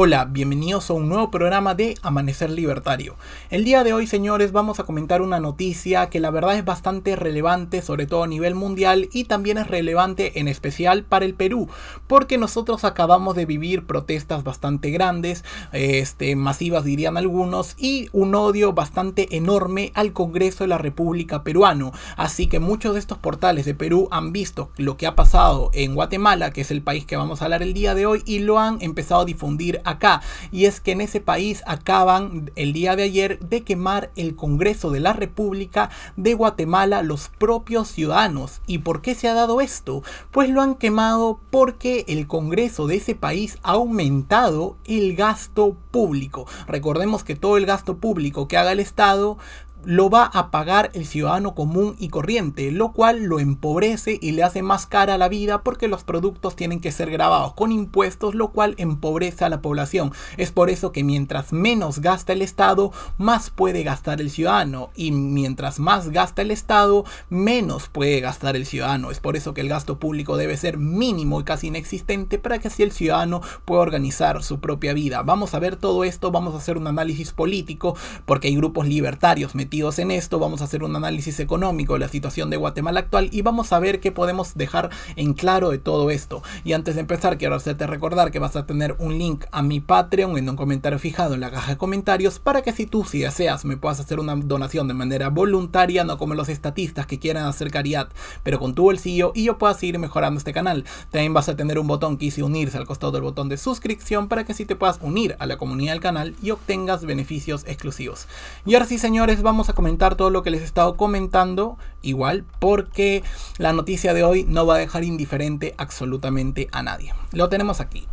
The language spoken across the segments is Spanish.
Hola, bienvenidos a un nuevo programa de Amanecer Libertario. El día de hoy, señores, vamos a comentar una noticia que la verdad es bastante relevante, sobre todo a nivel mundial, y también es relevante en especial para el Perú, porque nosotros acabamos de vivir protestas bastante grandes, este, masivas dirían algunos, y un odio bastante enorme al Congreso de la República Peruano. Así que muchos de estos portales de Perú han visto lo que ha pasado en Guatemala, que es el país que vamos a hablar el día de hoy, y lo han empezado a difundir acá. Y es que en ese país acaban el día de ayer de quemar el Congreso de la República de Guatemala los propios ciudadanos. ¿Y por qué se ha dado esto? Pues lo han quemado porque el Congreso de ese país ha aumentado el gasto público. Recordemos que todo el gasto público que haga el Estado lo va a pagar el ciudadano común y corriente, lo cual lo empobrece y le hace más cara la vida porque los productos tienen que ser grabados con impuestos, lo cual empobrece a la población. Es por eso que mientras menos gasta el Estado, más puede gastar el ciudadano y mientras más gasta el Estado, menos puede gastar el ciudadano. Es por eso que el gasto público debe ser mínimo y casi inexistente para que así el ciudadano pueda organizar su propia vida. Vamos a ver todo esto, vamos a hacer un análisis político porque hay grupos libertarios en esto, vamos a hacer un análisis económico de la situación de Guatemala actual y vamos a ver qué podemos dejar en claro de todo esto. Y antes de empezar, quiero hacerte recordar que vas a tener un link a mi Patreon en un comentario fijado en la caja de comentarios para que si tú si deseas me puedas hacer una donación de manera voluntaria, no como los estatistas que quieran hacer caridad, pero con tu bolsillo y yo pueda seguir mejorando este canal. También vas a tener un botón que hice unirse al costado del botón de suscripción para que si te puedas unir a la comunidad del canal y obtengas beneficios exclusivos. Y ahora sí señores, vamos a comentar todo lo que les he estado comentando igual porque la noticia de hoy no va a dejar indiferente absolutamente a nadie. Lo tenemos aquí.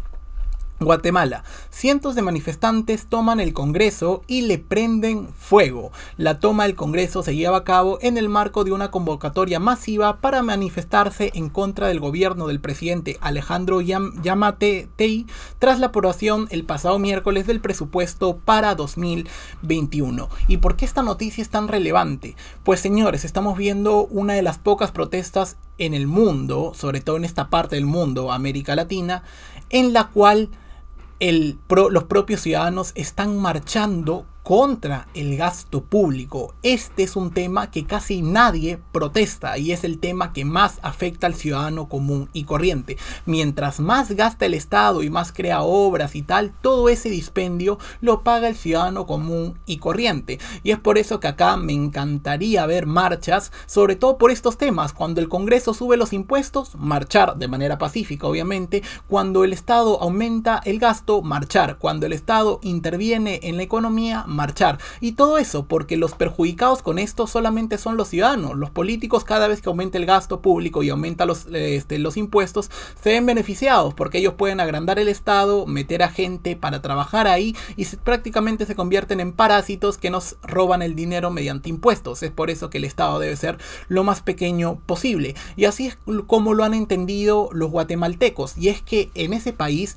Guatemala. Cientos de manifestantes toman el Congreso y le prenden fuego. La toma del Congreso se lleva a cabo en el marco de una convocatoria masiva para manifestarse en contra del gobierno del presidente Alejandro Yamatei Yamate tras la aprobación el pasado miércoles del presupuesto para 2021. ¿Y por qué esta noticia es tan relevante? Pues señores, estamos viendo una de las pocas protestas en el mundo, sobre todo en esta parte del mundo, América Latina, en la cual los propios ciudadanos están marchando contra el gasto público. Este es un tema que casi nadie protesta y es el tema que más afecta al ciudadano común y corriente. Mientras más gasta el Estado y más crea obras y tal, todo ese dispendio lo paga el ciudadano común y corriente. Y es por eso que acá me encantaría ver marchas, sobre todo por estos temas. Cuando el Congreso sube los impuestos, marchar de manera pacífica, obviamente. Cuando el Estado aumenta el gasto, marchar. Cuando el Estado interviene en la economía, marchar. Y todo eso porque los perjudicados con esto solamente son los ciudadanos. Los políticos cada vez que aumenta el gasto público y aumenta los, este, los impuestos, se ven beneficiados porque ellos pueden agrandar el Estado, meter a gente para trabajar ahí y prácticamente se convierten en parásitos que nos roban el dinero mediante impuestos. Es por eso que el Estado debe ser lo más pequeño posible. Y así es como lo han entendido los guatemaltecos. Y es que en ese país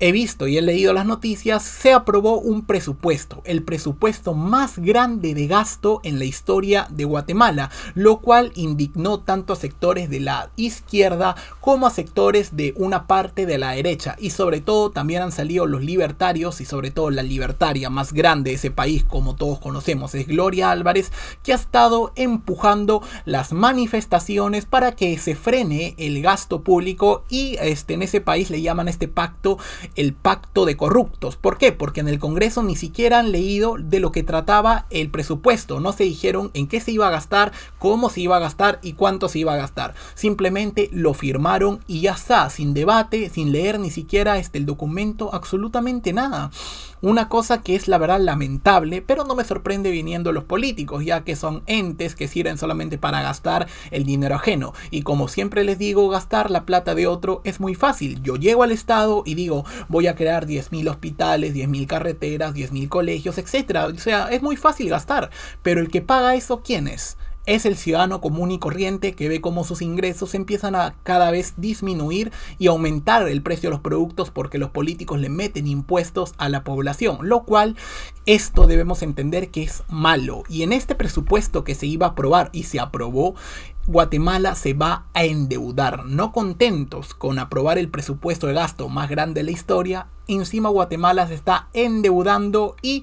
he visto y he leído las noticias, se aprobó un presupuesto, el presupuesto más grande de gasto en la historia de Guatemala, lo cual indignó tanto a sectores de la izquierda como a sectores de una parte de la derecha y sobre todo también han salido los libertarios y sobre todo la libertaria más grande de ese país como todos conocemos es Gloria Álvarez que ha estado empujando las manifestaciones para que se frene el gasto público y este, en ese país le llaman este pacto el pacto de corruptos. ¿Por qué? Porque en el Congreso ni siquiera han leído de lo que trataba el presupuesto. No se dijeron en qué se iba a gastar, cómo se iba a gastar y cuánto se iba a gastar. Simplemente lo firmaron y ya está, sin debate, sin leer ni siquiera este, el documento, absolutamente nada. Una cosa que es la verdad lamentable, pero no me sorprende viniendo los políticos, ya que son entes que sirven solamente para gastar el dinero ajeno. Y como siempre les digo, gastar la plata de otro es muy fácil. Yo llego al Estado y digo, voy a crear 10.000 hospitales, 10.000 carreteras, 10.000 colegios, etc. O sea, es muy fácil gastar, pero el que paga eso, ¿quién es? es el ciudadano común y corriente que ve cómo sus ingresos empiezan a cada vez disminuir y aumentar el precio de los productos porque los políticos le meten impuestos a la población, lo cual esto debemos entender que es malo. Y en este presupuesto que se iba a aprobar y se aprobó, Guatemala se va a endeudar. No contentos con aprobar el presupuesto de gasto más grande de la historia, encima Guatemala se está endeudando y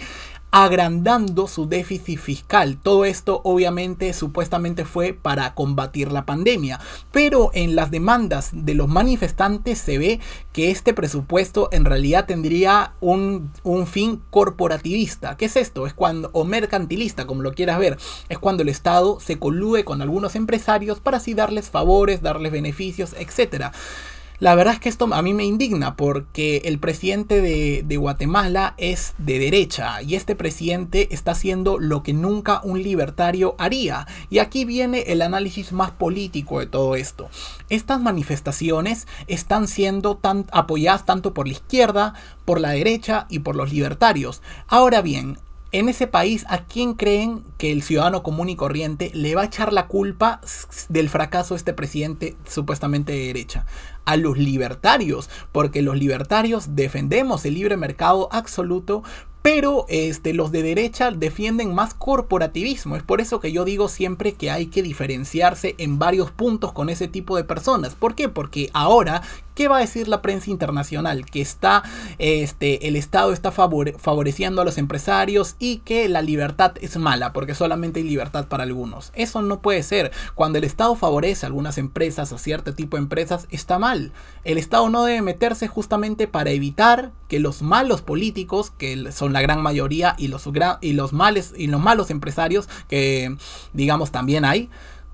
agrandando su déficit fiscal. Todo esto obviamente supuestamente fue para combatir la pandemia, pero en las demandas de los manifestantes se ve que este presupuesto en realidad tendría un, fin corporativista. ¿Qué es esto? Es cuando, o mercantilista, como lo quieras ver, es cuando el Estado se colude con algunos empresarios para así darles favores, darles beneficios, etcétera. La verdad es que esto a mí me indigna porque el presidente de, Guatemala es de derecha y este presidente está haciendo lo que nunca un libertario haría. Y aquí viene el análisis más político de todo esto. Estas manifestaciones están siendo tan apoyadas tanto por la izquierda, por la derecha y por los libertarios. Ahora bien, en ese país, ¿a quién creen que el ciudadano común y corriente le va a echar la culpa del fracaso de este presidente supuestamente de derecha? A los libertarios, porque los libertarios defendemos el libre mercado absoluto, pero este, los de derecha defienden más corporativismo. Es por eso que yo digo siempre que hay que diferenciarse en varios puntos con ese tipo de personas. ¿Por qué? Porque ahora, ¿qué va a decir la prensa internacional? Que está, este, el Estado está favoreciendo a los empresarios y que la libertad es mala, porque solamente hay libertad para algunos. Eso no puede ser. Cuando el Estado favorece a algunas empresas, a cierto tipo de empresas, está mal. El Estado no debe meterse justamente para evitar que los malos políticos, que son la gran mayoría y los, males, y los malos empresarios que digamos también hay,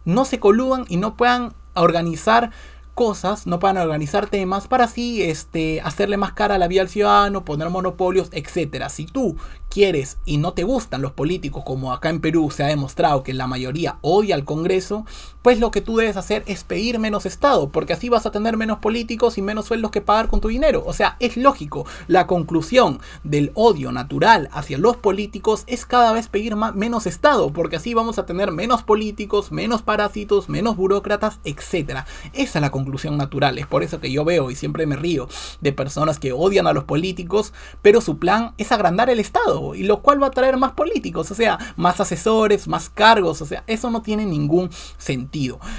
no se coludan y no puedan organizar cosas, no puedan organizar temas para así este, hacerle más cara la vida al ciudadano, poner monopolios, etcétera. Si tú quieres y no te gustan los políticos, como acá en Perú se ha demostrado que la mayoría odia al Congreso, pues lo que tú debes hacer es pedir menos Estado, porque así vas a tener menos políticos y menos sueldos que pagar con tu dinero. O sea, es lógico. La conclusión del odio natural hacia los políticos es cada vez pedir menos Estado, porque así vamos a tener menos políticos, menos parásitos, menos burócratas, etc. Esa es la conclusión natural. Es por eso que yo veo y siempre me río de personas que odian a los políticos, pero su plan es agrandar el Estado, y lo cual va a traer más políticos, o sea, más asesores, más cargos, o sea, eso no tiene ningún sentido.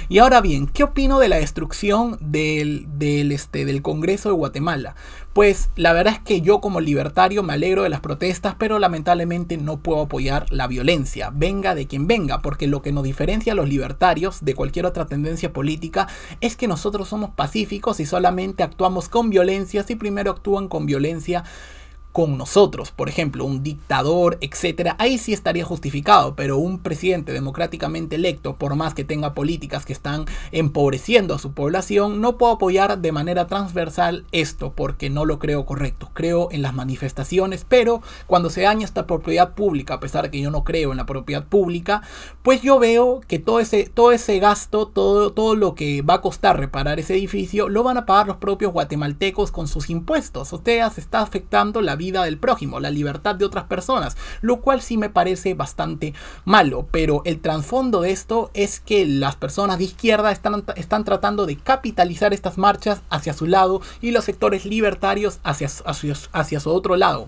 Y ahora bien, ¿qué opino de la destrucción del, del, este, del Congreso de Guatemala? Pues la verdad es que yo como libertario me alegro de las protestas, pero lamentablemente no puedo apoyar la violencia, venga de quien venga, porque lo que nos diferencia a los libertarios de cualquier otra tendencia política es que nosotros somos pacíficos y solamente actuamos con violencia si primero actúan con violencia con nosotros, por ejemplo, un dictador, etcétera, ahí sí estaría justificado, pero un presidente democráticamente electo, por más que tenga políticas que están empobreciendo a su población, no puedo apoyar de manera transversal esto porque no lo creo correcto. Creo en las manifestaciones, pero cuando se daña esta propiedad pública, a pesar de que yo no creo en la propiedad pública, pues yo veo que todo ese, todo ese gasto, todo, todo lo que va a costar reparar ese edificio, lo van a pagar los propios guatemaltecos con sus impuestos. O sea, se está afectando la vida del prójimo, la libertad de otras personas, lo cual sí me parece bastante malo, pero el trasfondo de esto es que las personas de izquierda están, están tratando de capitalizar estas marchas hacia su lado y los sectores libertarios hacia, hacia, hacia su otro lado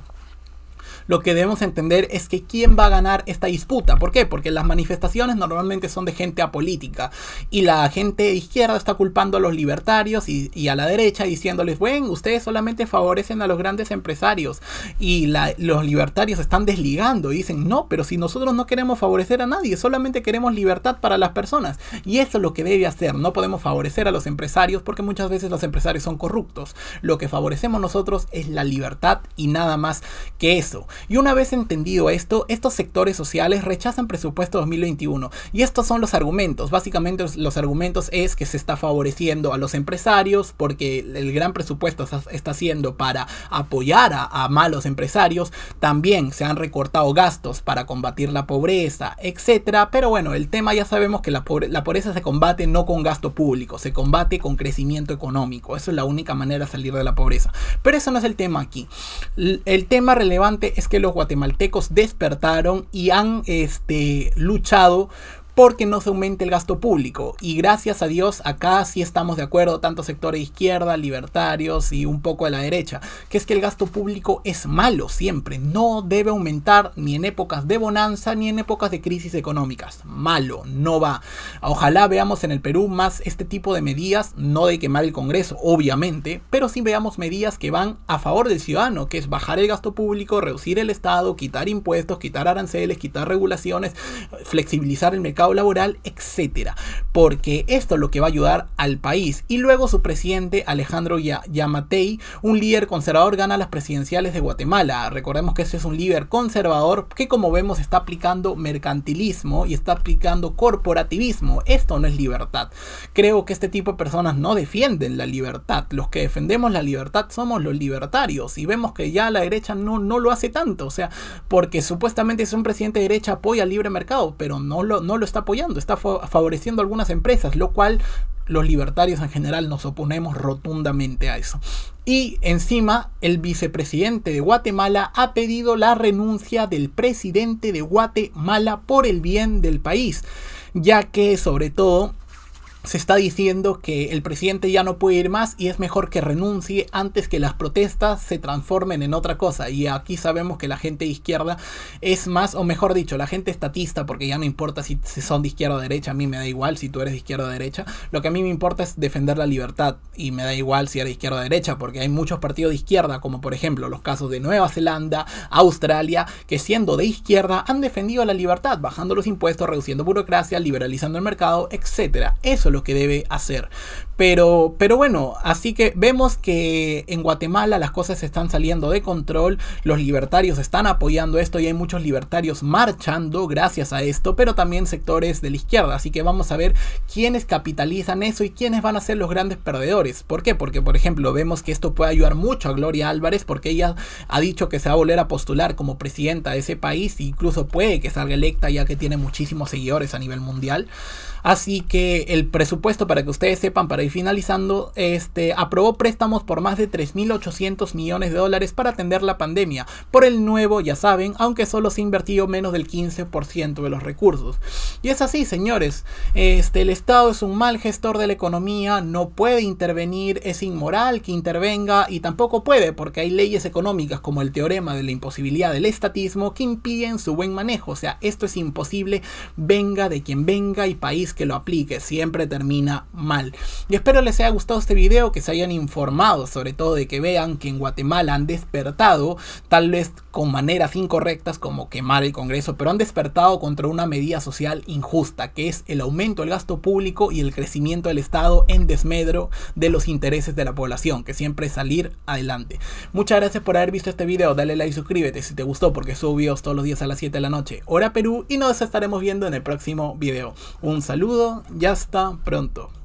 lo que debemos entender es que quién va a ganar esta disputa. ¿Por qué? Porque las manifestaciones normalmente son de gente apolítica y la gente izquierda está culpando a los libertarios y, a la derecha diciéndoles, bueno, ustedes solamente favorecen a los grandes empresarios y los libertarios están desligando y dicen, no, pero si nosotros no queremos favorecer a nadie, solamente queremos libertad para las personas y eso es lo que debe hacer, no podemos favorecer a los empresarios porque muchas veces los empresarios son corruptos, lo que favorecemos nosotros es la libertad y nada más que eso. Y una vez entendido esto, estos sectores sociales rechazan presupuesto 2021. Y estos son los argumentos. Básicamente los argumentos es que se está favoreciendo a los empresarios porque el gran presupuesto está haciendo para apoyar a, malos empresarios. También se han recortado gastos para combatir la pobreza, etcétera. Pero bueno, el tema ya sabemos que la, pobreza se combate no con gasto público, se combate con crecimiento económico. Eso es la única manera de salir de la pobreza. Pero eso no es el tema aquí. El tema relevante es que los guatemaltecos despertaron y han este, luchado porque no se aumente el gasto público. Y gracias a Dios, acá sí estamos de acuerdo, tanto sectores de izquierda, libertarios y un poco de la derecha, que es que el gasto público es malo siempre, no debe aumentar ni en épocas de bonanza ni en épocas de crisis económicas. Malo, no va. Ojalá veamos en el Perú más este tipo de medidas, no de quemar el Congreso, obviamente, pero sí veamos medidas que van a favor del ciudadano, que es bajar el gasto público, reducir el Estado, quitar impuestos, quitar aranceles, quitar regulaciones, flexibilizar el mercado laboral, etcétera porque esto es lo que va a ayudar al país. Y luego su presidente Alejandro Yamatei, un líder conservador, gana las presidenciales de Guatemala. Recordemos que ese es un líder conservador que como vemos está aplicando mercantilismo y está aplicando corporativismo. Esto no es libertad. Creo que este tipo de personas no defienden la libertad. Los que defendemos la libertad somos los libertarios y vemos que ya la derecha no, no lo hace tanto. O sea, porque supuestamente es un presidente de derecha apoya el libre mercado, pero no lo, no lo está apoyando, está favoreciendo algunos empresas, lo cual los libertarios en general nos oponemos rotundamente a eso. Y encima, el vicepresidente de Guatemala ha pedido la renuncia del presidente de Guatemala por el bien del país, ya que sobre todo se está diciendo que el presidente ya no puede ir más y es mejor que renuncie antes que las protestas se transformen en otra cosa. Y aquí sabemos que la gente de izquierda es más, o mejor dicho, la gente estatista, porque ya no importa si son de izquierda o derecha, a mí me da igual si tú eres de izquierda o derecha. Lo que a mí me importa es defender la libertad y me da igual si eres de izquierda o derecha, porque hay muchos partidos de izquierda, como por ejemplo los casos de Nueva Zelanda, Australia, que siendo de izquierda han defendido la libertad, bajando los impuestos, reduciendo burocracia, liberalizando el mercado, etc. Eso lo que debe hacer. Pero, pero bueno, así que vemos que en Guatemala las cosas están saliendo de control, los libertarios están apoyando esto y hay muchos libertarios marchando gracias a esto, pero también sectores de la izquierda. Así que vamos a ver quiénes capitalizan eso y quiénes van a ser los grandes perdedores. ¿Por qué? Porque, por ejemplo, vemos que esto puede ayudar mucho a Gloria Álvarez porque ella ha dicho que se va a volver a postular como presidenta de ese país e incluso puede que salga electa ya que tiene muchísimos seguidores a nivel mundial. Así que el presupuesto, para que ustedes sepan, para ir finalizando, este, aprobó préstamos por más de 3.800 millones de dólares para atender la pandemia. Por el nuevo, ya saben, aunque solo se invertido menos del 15% de los recursos. Y es así, señores. Este, el Estado es un mal gestor de la economía, no puede intervenir, es inmoral que intervenga y tampoco puede porque hay leyes económicas como el teorema de la imposibilidad del estatismo que impiden su buen manejo. O sea, esto es imposible, venga de quien venga y país que lo aplique. Siempre termina mal. Y espero les haya gustado este video, que se hayan informado, sobre todo de que vean que en Guatemala han despertado, tal vez con maneras incorrectas como quemar el Congreso, pero han despertado contra una medida social injusta, que es el aumento del gasto público y el crecimiento del Estado en desmedro de los intereses de la población, que siempre es salir adelante. Muchas gracias por haber visto este video, dale like, y suscríbete si te gustó, porque subo videos todos los días a las 7 de la noche, hora Perú, y nos estaremos viendo en el próximo video. Un saludo ya está pronto.